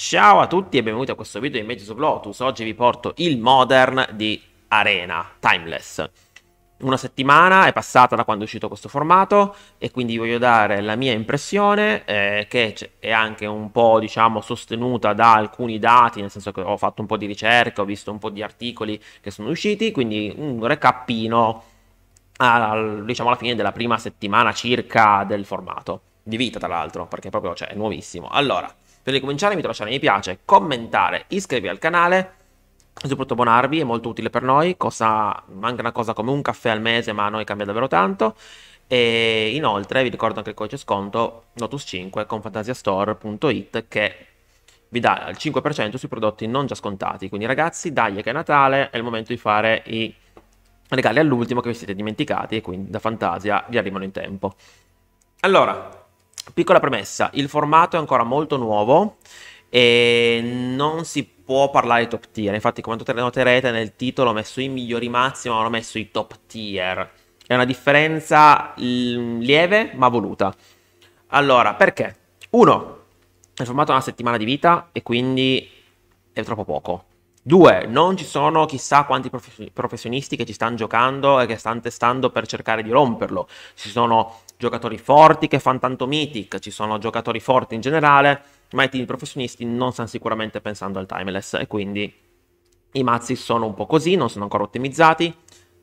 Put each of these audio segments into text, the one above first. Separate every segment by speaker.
Speaker 1: Ciao a tutti e benvenuti a questo video di Mages of Lotus. Oggi vi porto il Modern di Arena, Timeless. Una settimana è passata da quando è uscito questo formato e quindi voglio dare la mia impressione eh, che è anche un po' diciamo sostenuta da alcuni dati, nel senso che ho fatto un po' di ricerca, ho visto un po' di articoli che sono usciti, quindi un recapino al, diciamo alla fine della prima settimana circa del formato, di vita tra l'altro, perché proprio cioè, è nuovissimo. Allora, Prima di cominciare vi invito a lasciare mi piace, commentare, iscrivervi al canale soprattutto abbonarvi, è molto utile per noi, costa anche una cosa come un caffè al mese, ma a noi cambia davvero tanto. E inoltre vi ricordo anche il codice sconto Lotus5 con fantasiastore.it che vi dà il 5% sui prodotti non già scontati. Quindi ragazzi, dai che è Natale, è il momento di fare i regali all'ultimo che vi siete dimenticati e quindi da Fantasia vi arrivano in tempo. Allora, Piccola premessa, il formato è ancora molto nuovo e non si può parlare di top tier, infatti come noterete nel titolo ho messo i migliori mazzi ma non ho messo i top tier. È una differenza mm, lieve ma voluta. Allora, perché? Uno, il formato ha una settimana di vita e quindi è troppo poco. Due, non ci sono chissà quanti professionisti che ci stanno giocando e che stanno testando per cercare di romperlo. Ci sono giocatori forti che fanno tanto Mythic, ci sono giocatori forti in generale, ma i team professionisti non stanno sicuramente pensando al timeless e quindi i mazzi sono un po' così, non sono ancora ottimizzati.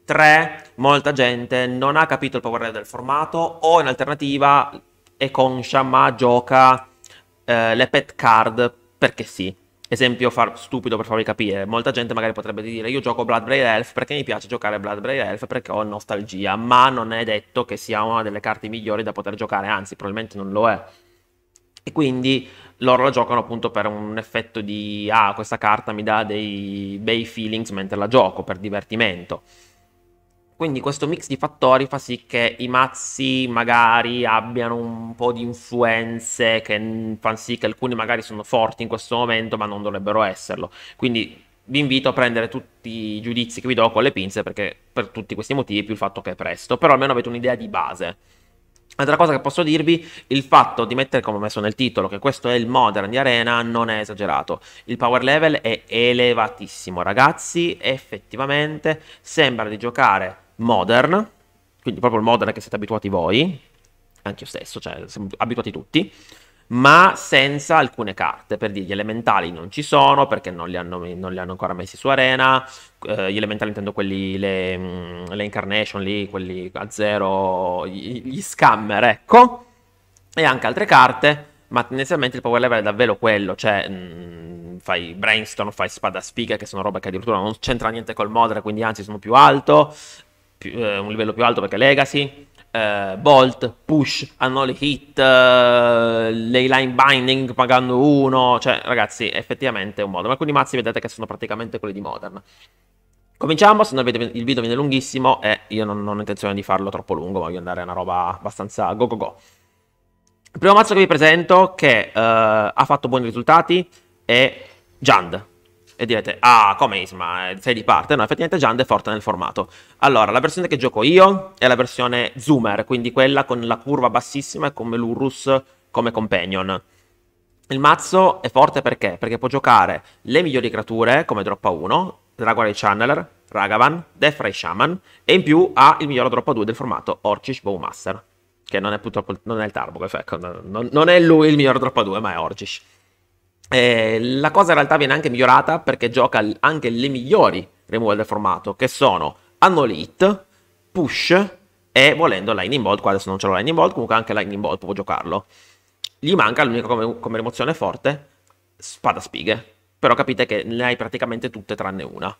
Speaker 1: 3. Molta gente non ha capito il power del formato o in alternativa è conscia ma gioca eh, le pet card perché sì esempio far, stupido per farvi capire, molta gente magari potrebbe dire io gioco Bloodbraid Elf perché mi piace giocare Bloodbraid Elf perché ho nostalgia, ma non è detto che sia una delle carte migliori da poter giocare, anzi probabilmente non lo è. E quindi loro la giocano appunto per un effetto di ah, questa carta mi dà dei bei feelings mentre la gioco, per divertimento. Quindi questo mix di fattori fa sì che i mazzi magari abbiano un po' di influenze che fanno sì che alcuni magari sono forti in questo momento ma non dovrebbero esserlo. Quindi vi invito a prendere tutti i giudizi che vi do con le pinze perché per tutti questi motivi più il fatto che è presto, però almeno avete un'idea di base. Altra cosa che posso dirvi, il fatto di mettere come ho messo nel titolo che questo è il modern di arena non è esagerato. Il power level è elevatissimo, ragazzi, effettivamente sembra di giocare modern, quindi proprio il modern che siete abituati voi, anche io stesso, cioè siamo abituati tutti, ma senza alcune carte, per dire gli elementali non ci sono perché non li hanno, non li hanno ancora messi su arena, eh, gli elementali intendo quelli, le, mm, le, incarnation lì, quelli a zero, gli, gli scammer, ecco, e anche altre carte, ma tendenzialmente il power level è davvero quello, cioè mh, mm, fai brainstorm, fai spada sfiga, che sono robe che addirittura non c'entra niente col modder, quindi anzi sono più alto, più, eh, un livello più alto perché Legacy, eh, Bolt, Push, hanno le hit, eh, le line binding pagando uno, cioè ragazzi effettivamente è un modo. Ma alcuni mazzi vedete che sono praticamente quelli di Modern. Cominciamo, se no il video viene lunghissimo e io non, non ho intenzione di farlo troppo lungo, voglio andare a una roba abbastanza go go go. Il primo mazzo che vi presento che uh, ha fatto buoni risultati è Jand e direte, ah, come Isma, sei di parte? No, effettivamente Jand è forte nel formato. Allora, la versione che gioco io è la versione Zoomer, quindi quella con la curva bassissima e con l'Urus come companion. Il mazzo è forte perché? Perché può giocare le migliori creature, come Droppa 1, Dragonite Channeler, Ragavan, Defray Shaman, e in più ha il miglior Droppa 2 del formato, Orcish Bowmaster, che non è purtroppo, non è il Tarbo, ecco, non, non è lui il miglior Droppa 2, ma è Orcish. Eh, la cosa in realtà viene anche migliorata perché gioca anche le migliori removal del formato, che sono Annolite, Push e volendo Lightning Bolt, qua adesso non c'è Lightning Bolt, comunque anche Lightning Bolt può giocarlo. Gli manca l'unica come, come rimozione forte, Spada Spighe, però capite che ne hai praticamente tutte tranne una.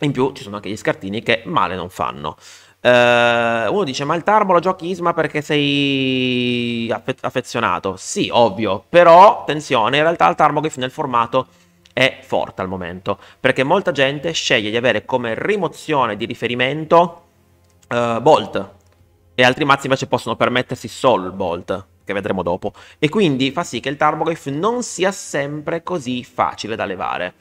Speaker 1: In più ci sono anche gli scartini che male non fanno. Uh, uno dice: Ma il Tarbo lo giochi Isma perché sei aff- affezionato? Sì, ovvio. Però, attenzione, in realtà il Tarmogoyf nel formato è forte al momento. Perché molta gente sceglie di avere come rimozione di riferimento uh, Bolt. E altri mazzi invece possono permettersi solo il Bolt, che vedremo dopo. E quindi fa sì che il Tarmogoyf non sia sempre così facile da levare.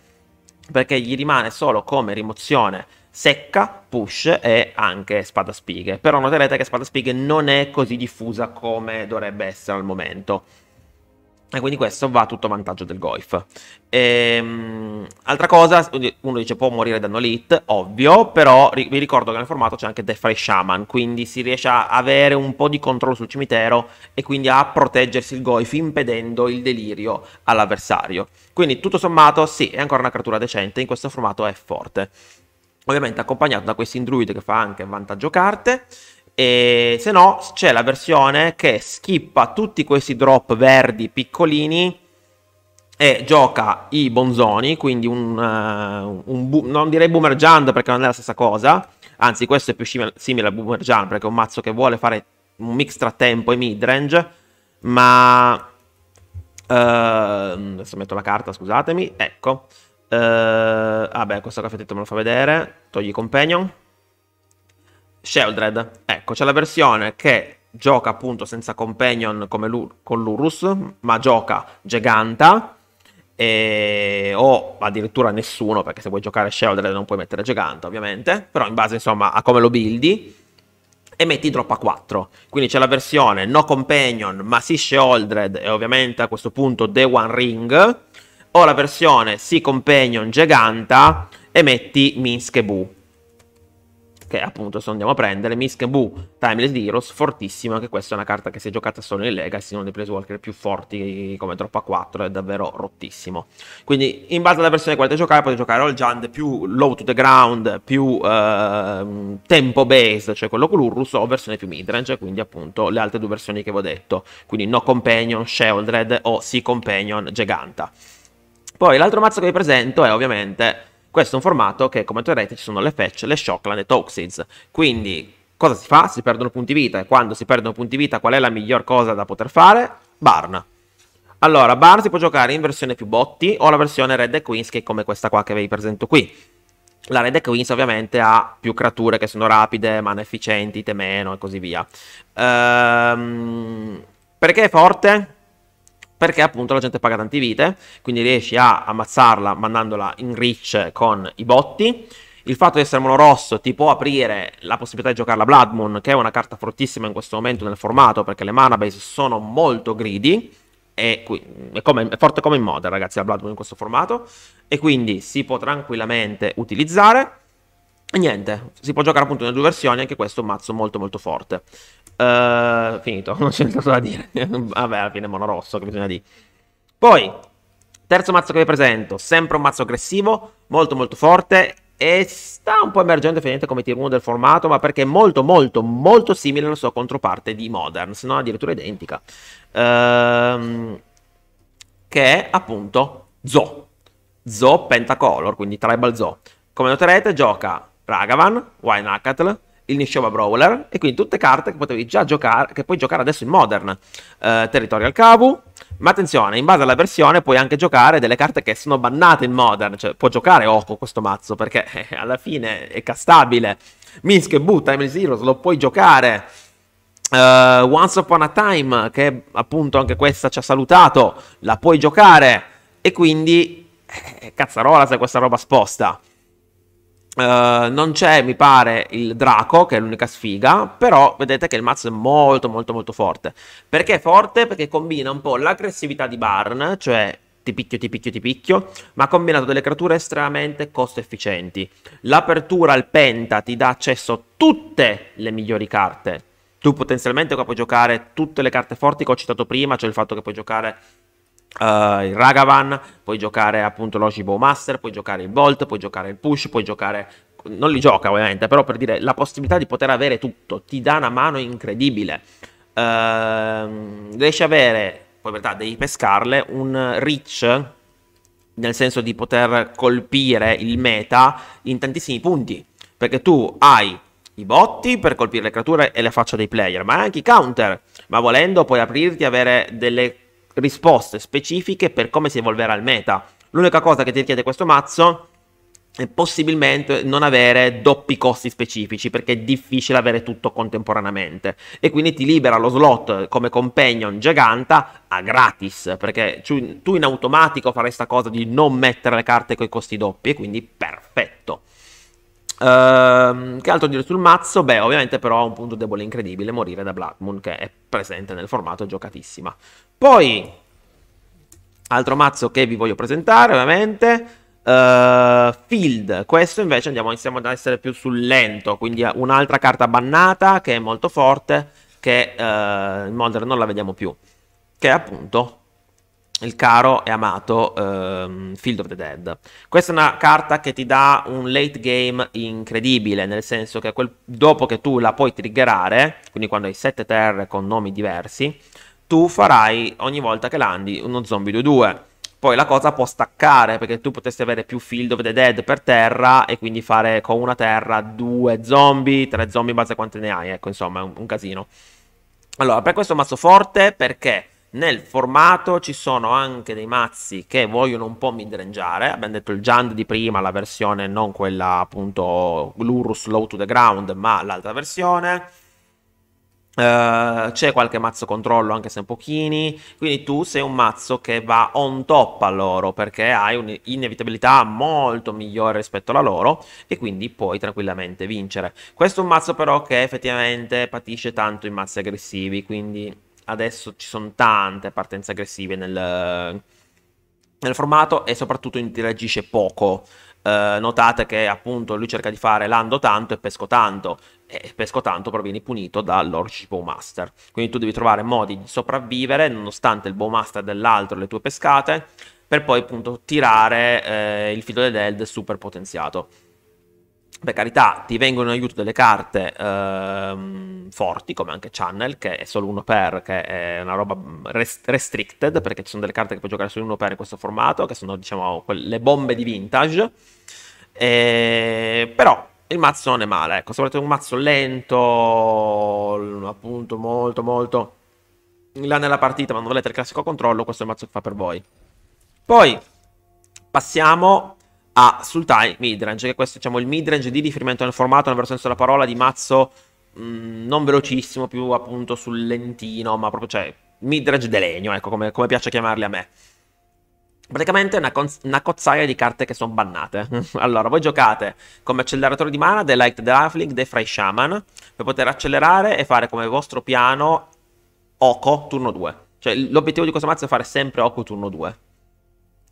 Speaker 1: Perché gli rimane solo come rimozione secca, push e anche spada spighe. Però noterete che spada spighe non è così diffusa come dovrebbe essere al momento. E quindi questo va a tutto vantaggio del Goif. Ehm, altra cosa, uno dice può morire da Nolit, ovvio, però ri vi ricordo che nel formato c'è anche Defray Shaman, quindi si riesce a avere un po' di controllo sul cimitero e quindi a proteggersi il Goif impedendo il delirio all'avversario. Quindi tutto sommato sì, è ancora una creatura decente, in questo formato è forte ovviamente accompagnato da questo Indruid che fa anche vantaggio carte e se no c'è la versione che skippa tutti questi drop verdi piccolini e gioca i bonzoni, quindi un, uh, un bo- non direi boomer jump perché non è la stessa cosa, anzi questo è più simile a boomer jump perché è un mazzo che vuole fare un mix tra tempo e midrange, ma... Uh, adesso metto la carta, scusatemi, ecco. Uh, eh, ah beh, questo caffettetto me lo fa vedere. Togli Companion. Sheldred. Ecco, c'è la versione che gioca appunto senza Companion come Lu- con l'Urus, ma gioca Giganta. E... o addirittura nessuno, perché se vuoi giocare Sheldred non puoi mettere Giganta, ovviamente. Però in base, insomma, a come lo buildi. E metti drop a 4. Quindi c'è la versione no Companion, ma sì Sheldred e ovviamente a questo punto The One Ring ho la versione Sea Companion Giganta e metti Minsk e Bu. Che appunto se andiamo a prendere, Minsk e Bu, Timeless Heroes, fortissima, anche questa è una carta che si è giocata solo in Legacy, uno dei Place Walker più forti come troppa 4, è davvero rottissimo. Quindi in base alla versione che volete giocare, potete giocare All Jand più Low to the Ground, più eh, Tempo Base, cioè quello con l'Urrus, o versione più midrange, quindi appunto le altre due versioni che vi ho detto, quindi No Companion, Shieldred o Sea Companion, Giganta. Poi l'altro mazzo che vi presento è ovviamente questo è un formato che, come vedrete, ci sono le fetch, le shockland e toxins. Quindi, cosa si fa? Si perdono punti vita. E quando si perdono punti vita, qual è la miglior cosa da poter fare? Barn. Allora, Barn si può giocare in versione più botti o la versione Red e Queens, che è come questa qua che vi presento qui. La Red e Queens ovviamente ha più creature che sono rapide, mano efficienti, temeno e così via. Ehm, perché è forte? perché appunto la gente paga tanti vite, quindi riesci a ammazzarla mandandola in reach con i botti. Il fatto di essere monorosso ti può aprire la possibilità di giocare la Blood Moon, che è una carta fortissima in questo momento nel formato, perché le mana base sono molto greedy, è, come, è, forte come in moda, ragazzi, la Blood Moon in questo formato. E quindi si può tranquillamente utilizzare. E niente, si può giocare appunto nelle due versioni, anche questo è un mazzo molto molto forte. Uh, finito, non c'è nient'altro da dire. Vabbè, alla fine è mono rosso che bisogna dire. Poi, terzo mazzo che vi presento, sempre un mazzo aggressivo, molto molto forte e sta un po' emergendo effettivamente come tier 1 del formato, ma perché è molto molto molto simile alla sua controparte di Modern, se non addirittura identica. Uh, che è appunto Zo. Zo Pentacolor, quindi Tribal Zo. Come noterete gioca Ragavan, Wine Hackatle, il Nishova Brawler e quindi tutte carte che potevi già giocare, che puoi giocare adesso in Modern. Eh, Territorial Cavu, ma attenzione, in base alla versione puoi anche giocare delle carte che sono bannate in Modern, cioè può giocare Oko questo mazzo perché eh, alla fine è castabile. Minsk e Boot, Timeless Heroes lo puoi giocare. Uh, Once Upon a Time, che appunto anche questa ci ha salutato, la puoi giocare e quindi eh, cazzarola se questa roba sposta. Eh, non c'è, mi pare, il Draco, che è l'unica sfiga, però vedete che il mazzo è molto, molto, molto forte. Perché è forte? Perché combina un po' l'aggressività di Barn, cioè ti picchio, ti picchio, ti picchio, ma ha combinato delle creature estremamente costo-efficienti. L'apertura al Penta ti dà accesso a tutte le migliori carte. Tu potenzialmente qua puoi giocare tutte le carte forti che ho citato prima, cioè il fatto che puoi giocare Uh, il Ragavan, puoi giocare appunto l'Oshibo Master, puoi giocare il Bolt, puoi giocare il Push, puoi giocare... Non li gioca ovviamente, però per dire la possibilità di poter avere tutto, ti dà una mano incredibile. Uh, riesci ad avere, poi in realtà devi pescarle, un reach, nel senso di poter colpire il meta in tantissimi punti, perché tu hai i botti per colpire le creature e le faccia dei player, ma anche i counter, ma volendo puoi aprirti e avere delle risposte specifiche per come si evolverà il meta. L'unica cosa che ti richiede questo mazzo è possibilmente non avere doppi costi specifici perché è difficile avere tutto contemporaneamente e quindi ti libera lo slot come companion giganta a gratis perché tu in automatico farai questa cosa di non mettere le carte con i costi doppi e quindi perfetto. Ehm, che altro dire sul mazzo? Beh, ovviamente però ha un punto debole incredibile, morire da Black Moon, che è presente nel formato giocatissima. Poi, altro mazzo che vi voglio presentare, ovviamente, Uh, field, questo invece andiamo, iniziamo ad essere più sul lento, quindi un'altra carta bannata che è molto forte, che uh, eh, in Modern non la vediamo più, che è appunto il caro e amato um, Field of the Dead. Questa è una carta che ti dà un late game incredibile, nel senso che quel, dopo che tu la puoi triggerare, quindi quando hai 7 terre con nomi diversi, tu farai ogni volta che landi uno zombie 2-2. Poi la cosa può staccare perché tu potresti avere più Field of the Dead per terra e quindi fare con una terra due zombie, tre zombie in base a quante ne hai, ecco insomma è un, un casino. Allora, per questo mazzo forte perché nel formato ci sono anche dei mazzi che vogliono un po' midrangeare, abbiamo detto il Jand di prima, la versione non quella appunto l'Urus low to the ground, ma l'altra versione. Uh, c'è qualche mazzo controllo anche se un pochini quindi tu sei un mazzo che va on top a loro perché hai un'inevitabilità molto migliore rispetto alla loro e quindi puoi tranquillamente vincere questo è un mazzo però che effettivamente patisce tanto i mazzi aggressivi quindi adesso ci sono tante partenze aggressive nel, nel formato e soprattutto interagisce poco. Eh, notate che appunto lui cerca di fare lando tanto e pesco tanto e pesco tanto però vieni punito dall'Orgic Bowmaster quindi tu devi trovare modi di sopravvivere nonostante il Bowmaster dell'altro le tue pescate per poi appunto tirare eh, il filo del Eld super potenziato per carità, ti vengono in aiuto delle carte ehm, forti, come anche Channel, che è solo uno per, che è una roba mm, rest- restricted, perché ci sono delle carte che puoi giocare solo uno per in questo formato, che sono, diciamo, le bombe di vintage. E... Però il mazzo non è male, ecco, se volete un mazzo lento, appunto, molto, molto là nella partita, ma non volete il classico controllo, questo è il mazzo che fa per voi. Poi passiamo ha sul time midrange, che questo diciamo il midrange di riferimento nel formato, nel vero senso della parola di mazzo mh, mm, non velocissimo, più appunto sul lentino, ma proprio cioè midrange de legno, ecco come, come piace chiamarli a me. Praticamente è una, una cozzaia di carte che sono bannate. allora, voi giocate come acceleratore di mana The Light the Halfling, The Fry Shaman, per poter accelerare e fare come vostro piano Oko turno 2. Cioè, l'obiettivo di questo mazzo è fare sempre Oko turno 2.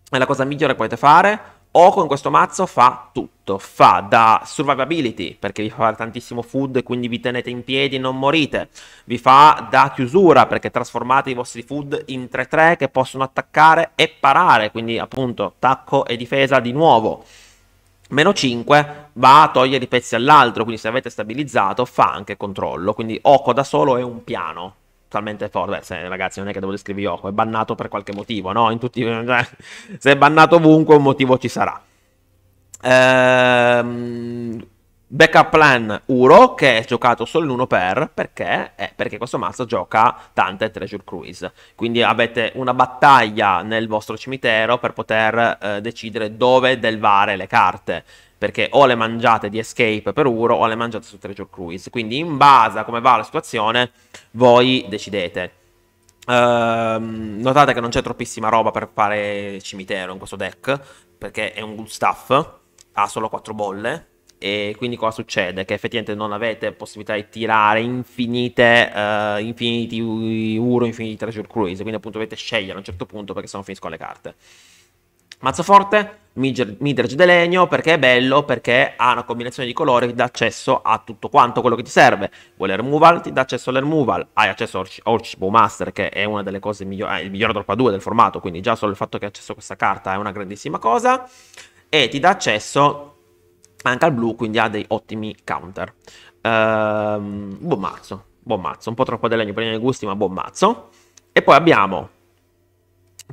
Speaker 1: È la cosa migliore che potete fare o con questo mazzo fa tutto, fa da survivability perché vi fa tantissimo food e quindi vi tenete in piedi e non morite, vi fa da chiusura perché trasformate i vostri food in 3-3 che possono attaccare e parare, quindi appunto attacco e difesa di nuovo. Meno 5 va a togliere i pezzi all'altro, quindi se avete stabilizzato fa anche controllo, quindi Oco da solo è un piano, talmente forte. Beh, se, ragazzi, non è che devo descrivere Yoko, è bannato per qualche motivo, no? In Tutti, cioè, se è bannato ovunque, un motivo ci sarà. Ehm, backup plan Uro, che è giocato solo in 1 per, perché? Eh, perché questo mazzo gioca tante Treasure Cruise. Quindi avete una battaglia nel vostro cimitero per poter eh, decidere dove delvare le carte perché o le mangiate di Escape per Uro o le mangiate su Treasure Cruise. Quindi in base a come va la situazione voi decidete. Ehm, notate che non c'è troppissima roba per fare cimitero in questo deck perché è un good stuff, ha solo 4 bolle e quindi cosa succede? Che effettivamente non avete possibilità di tirare infinite, uh, infiniti Uro, infiniti Treasure Cruise, quindi appunto dovete scegliere a un certo punto perché sennò finiscono le carte. Mazzo forte, Midrange di legno perché è bello, perché ha una combinazione di colori che dà accesso a tutto quanto quello che ti serve. Vuoi la removal? Ti dà accesso alla Hai accesso a Orchid Bowmaster, che è una delle cose migliori, eh, il miglior drop a 2 del formato, quindi già solo il fatto che hai accesso a questa carta è una grandissima cosa. E ti dà accesso anche al blu, quindi ha dei ottimi counter. Ehm, buon mazzo, buon mazzo. Un po' troppo di legno per i miei gusti, ma buon mazzo. E poi abbiamo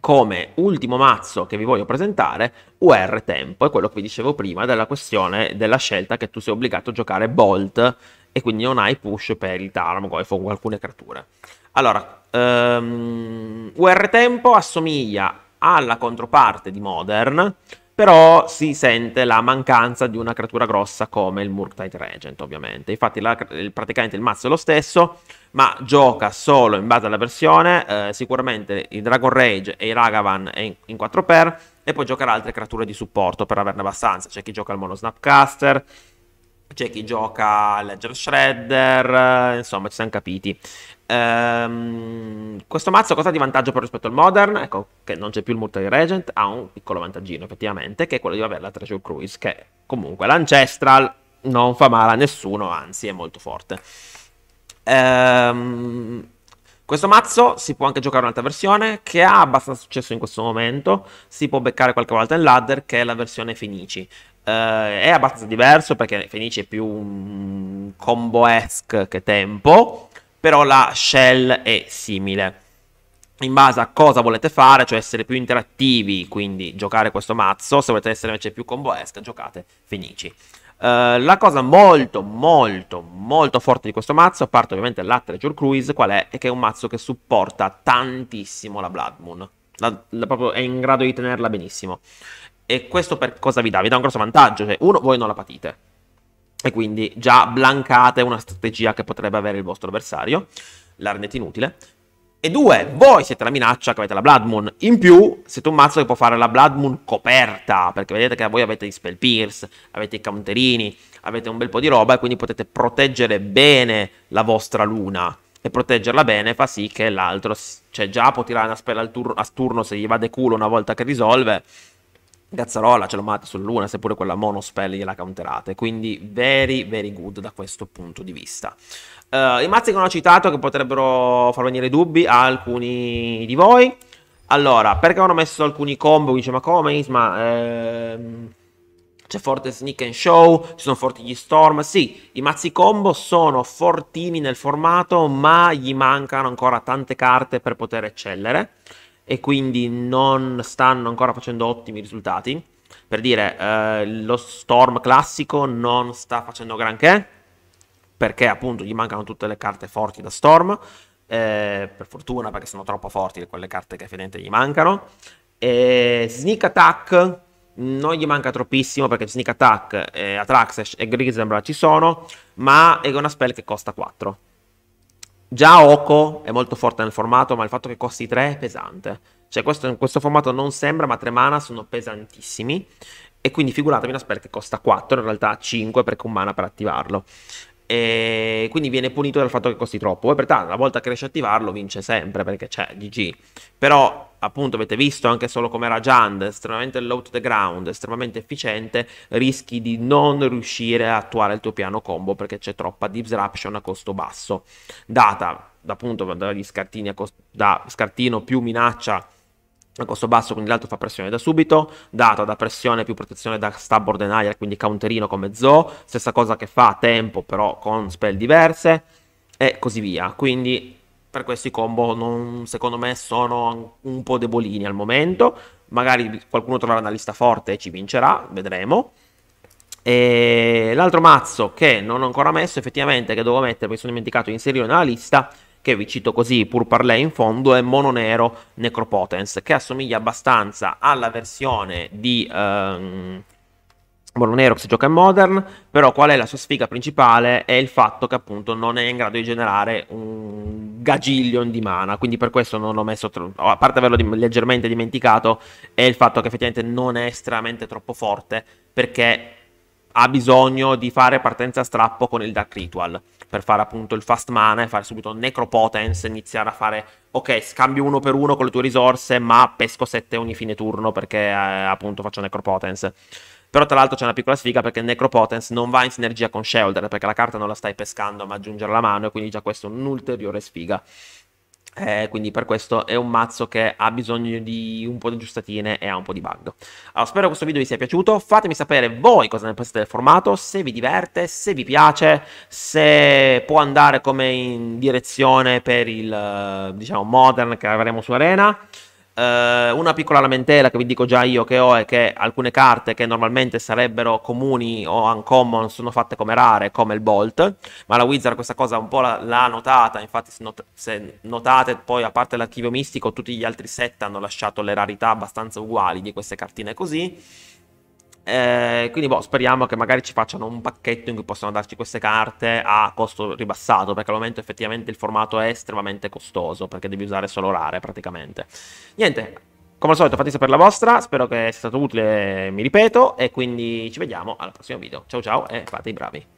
Speaker 1: come ultimo mazzo che vi voglio presentare, UR Tempo, è quello che vi dicevo prima della questione della scelta che tu sei obbligato a giocare Bolt e quindi non hai push per il Tarmogoyf o alcune creature. Allora, um, ehm, UR Tempo assomiglia alla controparte di Modern, però si sente la mancanza di una creatura grossa come il Murktide Regent, ovviamente. Infatti la, praticamente il mazzo è lo stesso, ma gioca solo in base alla versione, eh, sicuramente i Dragon Rage e i Ragavan in, in 4x, e poi giocherà altre creature di supporto per averne abbastanza. C'è chi gioca il Mono Snapcaster, c'è chi gioca Ledger Shredder, eh, insomma ci siamo capiti. Ehm, questo mazzo cosa ha di vantaggio per rispetto al Modern? Ecco, che non c'è più il Multi Regent, ha un piccolo vantaggino effettivamente, che è quello di avere la Treasure Cruise, che comunque l'Ancestral non fa male a nessuno, anzi è molto forte. Ehm, questo mazzo si può anche giocare un'altra versione che ha abbastanza successo in questo momento, si può beccare qualche volta in ladder che è la versione Fenici. Eh, è abbastanza diverso perché Fenici è più un combo-esque che tempo, però la shell è simile. In base a cosa volete fare, cioè essere più interattivi, quindi giocare questo mazzo, se volete essere invece più combo comboesca, giocate Fenici. Uh, la cosa molto, molto, molto forte di questo mazzo, a parte ovviamente la Treasure Cruise, qual è? È che è un mazzo che supporta tantissimo la Blood Moon. La, la, proprio è in grado di tenerla benissimo. E questo per cosa vi dà? Vi dà un grosso vantaggio, cioè uno, voi non la patite e quindi già blancate una strategia che potrebbe avere il vostro avversario, l'arnet inutile. E due, voi siete la minaccia che avete la Blood Moon. In più, siete un mazzo che può fare la Blood Moon coperta, perché vedete che voi avete i Spell Pierce, avete i counterini, avete un bel po' di roba e quindi potete proteggere bene la vostra luna. E proteggerla bene fa sì che l'altro, cioè già può tirare una spella turno, a turno se gli va de culo una volta che risolve, Gazzarola ce l'ho mata sull'una, seppure quella monospell gliela counterate, quindi very very good da questo punto di vista. Uh, I mazzi che non ho citato che potrebbero far venire dubbi a alcuni di voi. Allora, perché avevano messo alcuni combo, dice ma come Isma... Ehm c'è forte Sneak and Show, ci sono forti gli Storm. Sì, i mazzi combo sono fortini nel formato, ma gli mancano ancora tante carte per poter eccellere e quindi non stanno ancora facendo ottimi risultati. Per dire, eh, lo Storm classico non sta facendo granché, perché appunto gli mancano tutte le carte forti da Storm, eh, per fortuna perché sono troppo forti quelle carte che effettivamente gli mancano. E Sneak Attack non gli manca troppissimo perché Sneak Attack, eh, Atraxes e Grizzembra ci sono, ma è una spell che costa 4 Già Oko è molto forte nel formato, ma il fatto che costi 3 è pesante. Cioè, questo, questo formato non sembra, ma 3 mana sono pesantissimi. E quindi figuratevi una spell che costa 4, in realtà 5 perché un mana per attivarlo. E quindi viene punito dal fatto che costi troppo. Poi pertanto, una volta che riesce a attivarlo, vince sempre perché c'è GG. Però, appunto, avete visto anche solo come Rajand, estremamente low to the ground, estremamente efficiente, rischi di non riuscire a attuare il tuo piano combo perché c'è troppa disruption a costo basso. Data appunto dagli scartini a costo, da scartino più minaccia a costo basso, quindi l'altro fa pressione da subito, data da pressione più protezione da stab ordinaria, quindi counterino come Zo, stessa cosa che fa a tempo però con spell diverse e così via. Quindi per questi combo non, secondo me sono un po' debolini al momento, magari qualcuno troverà una lista forte e ci vincerà, vedremo. E l'altro mazzo che non ho ancora messo effettivamente che devo mettere, mi sono dimenticato di inserire nella lista, che vi cito così pur per lei in fondo, è Mononero Necropotence, che assomiglia abbastanza alla versione di... Ehm, Mono che si gioca in Modern, però qual è la sua sfiga principale? È il fatto che appunto non è in grado di generare un gagillion di mana, quindi per questo non l'ho messo, tro- a parte averlo di- leggermente dimenticato, è il fatto che effettivamente non è estremamente troppo forte, perché ha bisogno di fare partenza strappo con il Dark Ritual per fare appunto il fast mana e fare subito Necropotence, iniziare a fare ok, scambio uno per uno con le tue risorse, ma pesco 7 ogni fine turno perché eh, appunto faccio Necropotence. Però tra l'altro c'è una piccola sfiga perché Necropotence non va in sinergia con Shelter perché la carta non la stai pescando ma aggiungere la mano e quindi già questo è un'ulteriore sfiga. Eh, quindi per questo è un mazzo che ha bisogno di un po' di giustatine e ha un po' di bug. Allora, spero che questo video vi sia piaciuto. Fatemi sapere voi cosa ne pensate del formato, se vi diverte, se vi piace, se può andare come in direzione per il eh, diciamo modern che avremo su Arena. Eh, una piccola lamentela che vi dico già io che ho è che alcune carte che normalmente sarebbero comuni o uncommon sono fatte come rare, come il Bolt, ma la Wizard questa cosa un po' l'ha notata, infatti se, not- se notate poi a parte l'archivio mistico tutti gli altri set hanno lasciato le rarità abbastanza uguali di queste cartine così eh, quindi boh, speriamo che magari ci facciano un pacchetto in cui possano darci queste carte a costo ribassato, perché al momento effettivamente il formato è estremamente costoso, perché devi usare solo rare praticamente. Niente, come al solito fate sapere la vostra, spero che sia stato utile, mi ripeto, e quindi ci vediamo al prossimo video. Ciao ciao e fate i bravi.